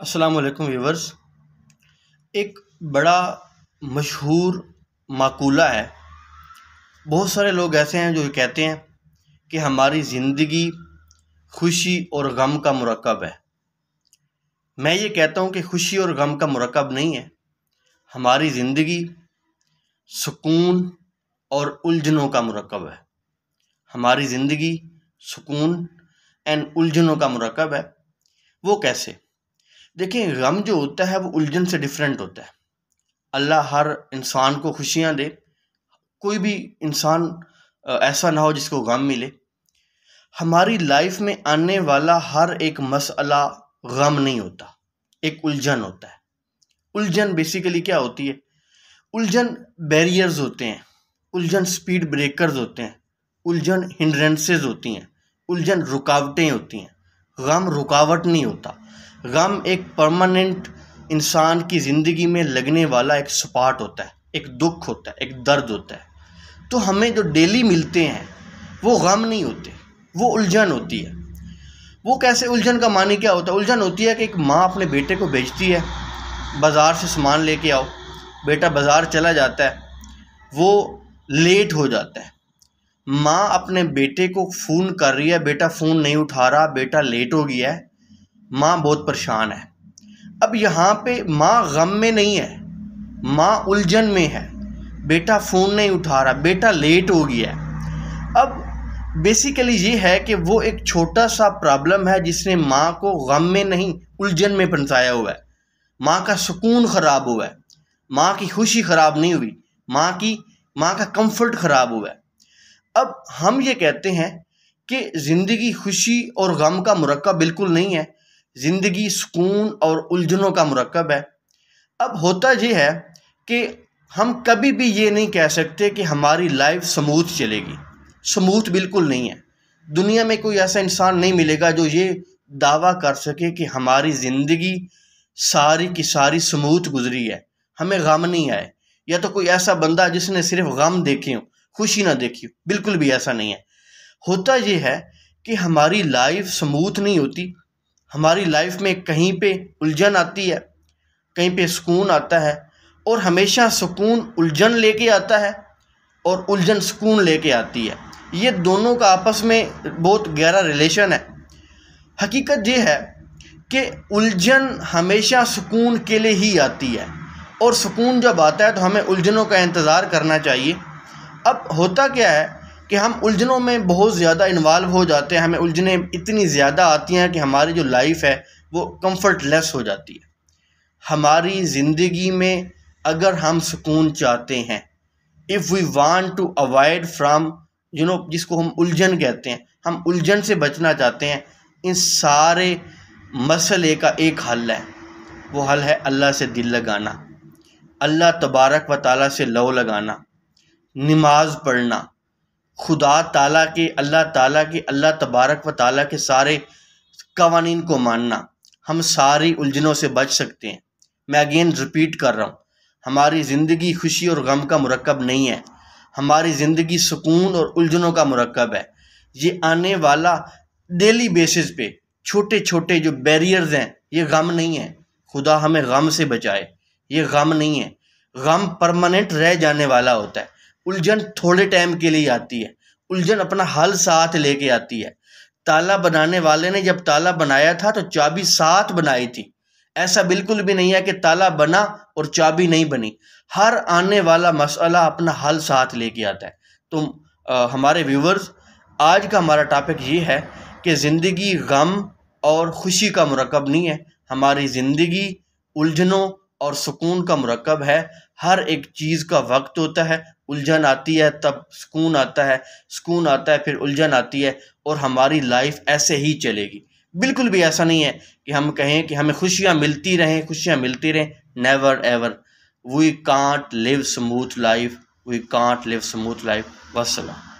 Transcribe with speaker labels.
Speaker 1: असलकम व्यूवर्स एक बड़ा मशहूर माकूला है बहुत सारे लोग ऐसे हैं जो कहते हैं कि हमारी ज़िंदगी खुशी और गम का मरकब है मैं ये कहता हूँ कि खुशी और गम का मरकब नहीं है हमारी ज़िंदगी सुकून और उलझनों का मरकब है हमारी ज़िंदगी सुकून एंड उलझनों का मरकब है वो कैसे देखिए गम जो होता है वो उलझन से डिफरेंट होता है अल्लाह हर इंसान को खुशियाँ दे कोई भी इंसान ऐसा ना हो जिसको गम मिले हमारी लाइफ में आने वाला हर एक मसला गम नहीं होता एक उलझन होता है उलझन बेसिकली क्या होती है उलझन बैरियर्स होते हैं उलझन स्पीड ब्रेकर्स होते हैं उलझन हिंड्रेंसेज होती हैं उलझन रुकावटें होती हैं गम रुकावट नहीं होता गम एक परमानेंट इंसान की ज़िंदगी में लगने वाला एक सपाट होता है एक दुख होता है एक दर्द होता है तो हमें जो डेली मिलते हैं वो गम नहीं होते वो उलझन होती है वो कैसे उलझन का माने क्या होता है उलझन होती है कि एक माँ अपने बेटे को भेजती है बाज़ार से सामान लेके आओ बेटा बाज़ार चला जाता है वो लेट हो जाता है माँ अपने बेटे को फ़ोन कर रही है बेटा फ़ोन नहीं उठा रहा बेटा लेट हो गया है माँ बहुत परेशान है अब यहाँ पे माँ गम में नहीं है माँ उलझन में है बेटा फ़ोन नहीं उठा रहा बेटा लेट हो गया अब बेसिकली ये है कि वो एक छोटा सा प्रॉब्लम है जिसने माँ को गम में नहीं उलझन में पनसाया हुआ है माँ का सुकून ख़राब हुआ है माँ की खुशी ख़राब नहीं हुई माँ की माँ का कंफर्ट ख़राब हुआ है अब हम ये कहते हैं कि ज़िंदगी खुशी और गम का मरकब बिल्कुल नहीं है ज़िंदगी सुकून और उलझनों का मरकब है अब होता यह है कि हम कभी भी ये नहीं कह सकते कि हमारी लाइफ स्मूथ चलेगी स्मूथ बिल्कुल नहीं है दुनिया में कोई ऐसा इंसान नहीं मिलेगा जो ये दावा कर सके कि हमारी ज़िंदगी सारी की सारी समूथ गुजरी है हमें गम नहीं आए या तो कोई ऐसा बंदा जिसने सिर्फ गम देखे हो खुशी ना देखी हो बिल्कुल भी ऐसा नहीं है होता यह है कि हमारी लाइफ स्मूथ नहीं होती हमारी लाइफ में कहीं पे उलझन आती है कहीं पे सुकून आता है और हमेशा सुकून उलझन लेके आता है और उलझन सुकून लेके आती है ये दोनों का आपस में बहुत गहरा रिलेशन है हकीकत ये है कि उलझन हमेशा सुकून के लिए ही आती है और सुकून जब आता है तो हमें उलझनों का इंतज़ार करना चाहिए अब होता क्या है कि हम उलझनों में बहुत ज़्यादा इन्वॉल्व हो जाते हैं हमें उलझने इतनी ज़्यादा आती हैं कि हमारी जो लाइफ है वो कम्फर्टलेस हो जाती है हमारी ज़िंदगी में अगर हम सुकून चाहते हैं if we want to avoid from you know जिसको हम उलझन कहते हैं हम उलझन से बचना चाहते हैं इन सारे मसले का एक हल है वो हल है अल्लाह से दिल लगाना अल्लाह तबारक व ताली से लो लगाना नमाज पढ़ना खुदा ताला के अल्लाह ताला के अल्लाह तबारक व ताला के सारे कवानीन को मानना हम सारी उलझनों से बच सकते हैं मैं अगेन रिपीट कर रहा हूँ हमारी ज़िंदगी खुशी और गम का मरकब नहीं है हमारी ज़िंदगी सुकून और उलझनों का मरकब है ये आने वाला डेली बेसिस पे छोटे छोटे जो बैरियर्स हैं ये गम नहीं है खुदा हमें गम से बचाए ये गम नहीं है गम परमानेंट रह जाने वाला होता है उलझन थोड़े टाइम के लिए आती है उलझन अपना हल साथ लेके आती है ताला बनाने वाले ने जब ताला बनाया था तो चाबी साथ बनाई थी ऐसा बिल्कुल भी नहीं है कि ताला बना और चाबी नहीं बनी हर आने वाला मसला अपना हल साथ लेके आता है तो आ, हमारे व्यूवर्स आज का हमारा टॉपिक ये है कि ज़िंदगी गम और ख़ुशी का मरकब नहीं है हमारी ज़िंदगी उलझनों और सुकून का मरकब है हर एक चीज़ का वक्त होता है उलझन आती है तब सुकून आता है सुकून आता है फिर उलझन आती है और हमारी लाइफ ऐसे ही चलेगी बिल्कुल भी ऐसा नहीं है कि हम कहें कि हमें खुशियाँ मिलती रहें खुशियाँ मिलती रहें never ever we can't live smooth life we can't live smooth life वसलम